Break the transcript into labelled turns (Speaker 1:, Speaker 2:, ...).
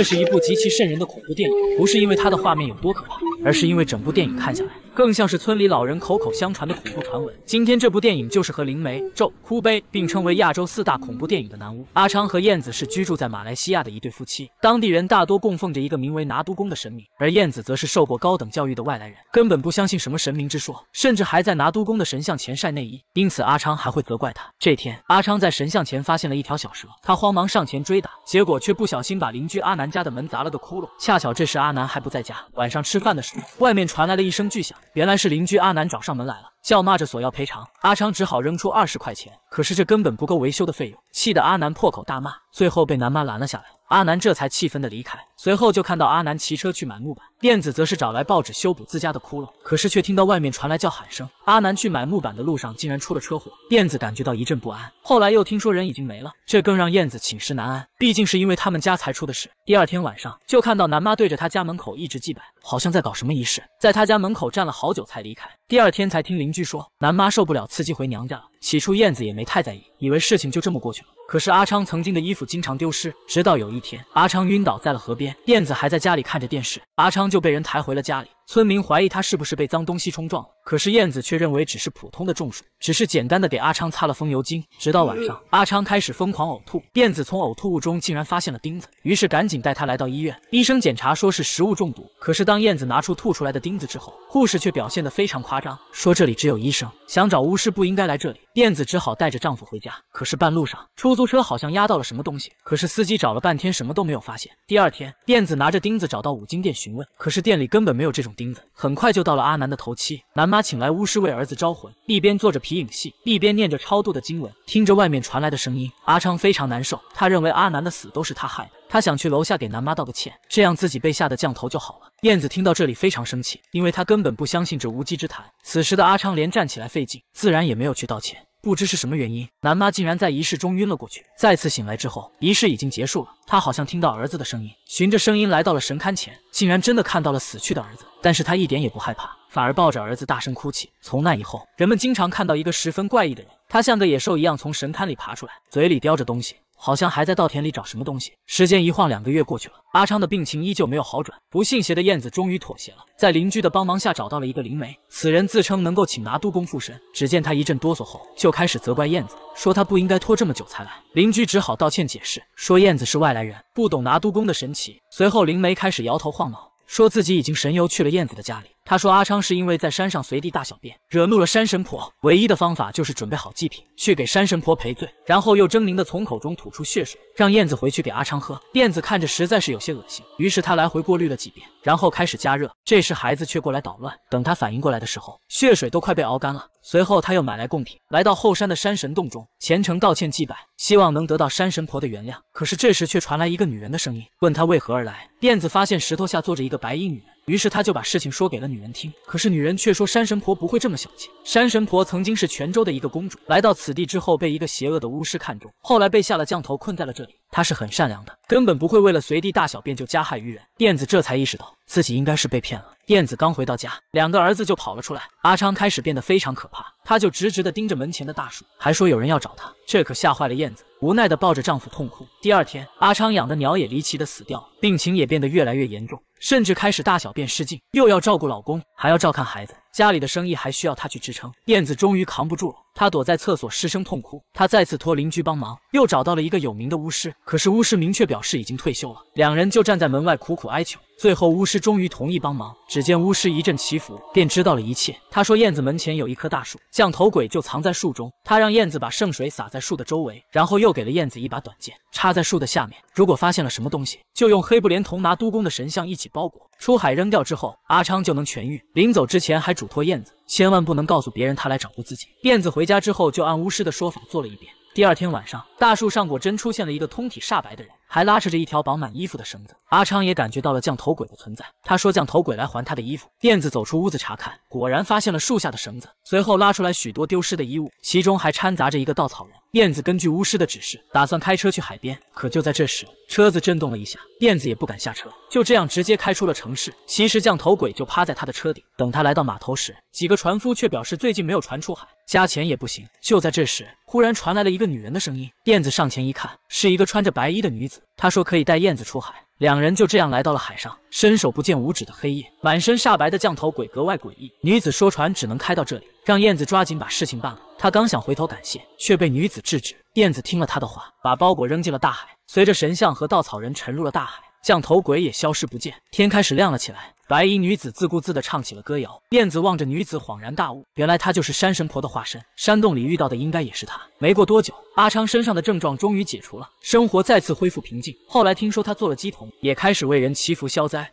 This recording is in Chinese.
Speaker 1: 这是一部极其瘆人的恐怖电影，不是因为它的画面有多可怕。而是因为整部电影看下来，更像是村里老人口口相传的恐怖传闻。今天这部电影就是和《灵媒咒》《哭悲》并称为亚洲四大恐怖电影的《南巫》。阿昌和燕子是居住在马来西亚的一对夫妻，当地人大多供奉着一个名为拿督公的神明，而燕子则是受过高等教育的外来人，根本不相信什么神明之说，甚至还在拿督公的神像前晒内衣，因此阿昌还会责怪他。这天，阿昌在神像前发现了一条小蛇，他慌忙上前追打，结果却不小心把邻居阿南家的门砸了个窟窿。恰巧这时阿南还不在家，晚上吃饭的时候。外面传来了一声巨响，原来是邻居阿南找上门来了，叫骂着索要赔偿。阿昌只好扔出二十块钱，可是这根本不够维修的费用，气得阿南破口大骂，最后被南妈拦了下来。阿南这才气愤地离开，随后就看到阿南骑车去买木板，燕子则是找来报纸修补自家的窟窿，可是却听到外面传来叫喊声。阿南去买木板的路上竟然出了车祸，燕子感觉到一阵不安，后来又听说人已经没了，这更让燕子寝食难安。毕竟是因为他们家才出的事。第二天晚上就看到南妈对着他家门口一直祭拜，好像在搞什么仪式，在他家门口站了好久才离开。第二天才听邻居说南妈受不了刺激回娘家了。起初燕子也没太在意，以为事情就这么过去了。可是阿昌曾经的衣服经常丢失，直到有一天，阿昌晕倒在了河边，燕子还在家里看着电视，阿昌就被人抬回了家里，村民怀疑他是不是被脏东西冲撞了。可是燕子却认为只是普通的中暑，只是简单的给阿昌擦了风油精。直到晚上，阿昌开始疯狂呕吐，燕子从呕吐物中竟然发现了钉子，于是赶紧带他来到医院。医生检查说是食物中毒。可是当燕子拿出吐出来的钉子之后，护士却表现得非常夸张，说这里只有医生，想找巫师不应该来这里。燕子只好带着丈夫回家。可是半路上，出租车好像压到了什么东西，可是司机找了半天什么都没有发现。第二天，燕子拿着钉子找到五金店询问，可是店里根本没有这种钉子。很快就到了阿南的头七，南妈。他请来巫师为儿子招魂，一边做着皮影戏，一边念着超度的经文。听着外面传来的声音，阿昌非常难受。他认为阿南的死都是他害的。他想去楼下给南妈道个歉，这样自己被吓得降头就好了。燕子听到这里非常生气，因为他根本不相信这无稽之谈。此时的阿昌连站起来费劲，自然也没有去道歉。不知是什么原因，南妈竟然在仪式中晕了过去。再次醒来之后，仪式已经结束了。他好像听到儿子的声音，循着声音来到了神龛前，竟然真的看到了死去的儿子。但是他一点也不害怕。反而抱着儿子大声哭泣。从那以后，人们经常看到一个十分怪异的人，他像个野兽一样从神龛里爬出来，嘴里叼着东西，好像还在稻田里找什么东西。时间一晃，两个月过去了，阿昌的病情依旧没有好转。不信邪的燕子终于妥协了，在邻居的帮忙下找到了一个灵媒，此人自称能够请拿督公附身。只见他一阵哆嗦后，就开始责怪燕子，说他不应该拖这么久才来。邻居只好道歉解释，说燕子是外来人，不懂拿督公的神奇。随后，灵媒开始摇头晃脑。说自己已经神游去了燕子的家里。他说阿昌是因为在山上随地大小便，惹怒了山神婆，唯一的方法就是准备好祭品去给山神婆赔罪。然后又狰狞的从口中吐出血水，让燕子回去给阿昌喝。燕子看着实在是有些恶心，于是他来回过滤了几遍，然后开始加热。这时孩子却过来捣乱，等他反应过来的时候，血水都快被熬干了。随后，他又买来贡品，来到后山的山神洞中，虔诚道歉祭拜，希望能得到山神婆的原谅。可是这时，却传来一个女人的声音，问他为何而来。燕子发现石头下坐着一个白衣女人，于是他就把事情说给了女人听。可是女人却说，山神婆不会这么小气。山神婆曾经是泉州的一个公主，来到此地之后，被一个邪恶的巫师看中，后来被下了降头，困在了这里。她是很善良的，根本不会为了随地大小便就加害于人。燕子这才意识到自己应该是被骗了。燕子刚回到家，两个儿子就跑了出来。阿昌开始变得非常可怕，他就直直的盯着门前的大树，还说有人要找他。这可吓坏了燕子，无奈的抱着丈夫痛哭。第二天，阿昌养的鸟也离奇的死掉，病情也变得越来越严重。甚至开始大小便失禁，又要照顾老公，还要照看孩子，家里的生意还需要她去支撑。燕子终于扛不住了，她躲在厕所失声痛哭。她再次托邻居帮忙，又找到了一个有名的巫师。可是巫师明确表示已经退休了。两人就站在门外苦苦哀求。最后巫师终于同意帮忙。只见巫师一阵祈福，便知道了一切。他说燕子门前有一棵大树，降头鬼就藏在树中。他让燕子把圣水洒在树的周围，然后又给了燕子一把短剑，插在树的下面。如果发现了什么东西，就用黑布连同拿督公的神像一起。包裹出海扔掉之后，阿昌就能痊愈。临走之前还嘱托燕子，千万不能告诉别人他来找过自己。燕子回家之后就按巫师的说法做了一遍。第二天晚上，大树上果真出现了一个通体煞白的人。还拉扯着一条绑满衣服的绳子，阿昌也感觉到了降头鬼的存在。他说：“降头鬼来还他的衣服。”燕子走出屋子查看，果然发现了树下的绳子，随后拉出来许多丢失的衣物，其中还掺杂着一个稻草人。燕子根据巫师的指示，打算开车去海边。可就在这时，车子震动了一下，燕子也不敢下车，就这样直接开出了城市。其实降头鬼就趴在他的车顶。等他来到码头时，几个船夫却表示最近没有船出海。加钱也不行。就在这时，忽然传来了一个女人的声音。燕子上前一看，是一个穿着白衣的女子。她说可以带燕子出海。两人就这样来到了海上，伸手不见五指的黑夜，满身煞白的降头鬼格外诡异。女子说船只能开到这里，让燕子抓紧把事情办了。她刚想回头感谢，却被女子制止。燕子听了她的话，把包裹扔进了大海，随着神像和稻草人沉入了大海。降头鬼也消失不见，天开始亮了起来。白衣女子自顾自地唱起了歌谣。燕子望着女子，恍然大悟，原来她就是山神婆的化身。山洞里遇到的应该也是她。没过多久，阿昌身上的症状终于解除了，生活再次恢复平静。后来听说他做了鸡童，也开始为人祈福消灾。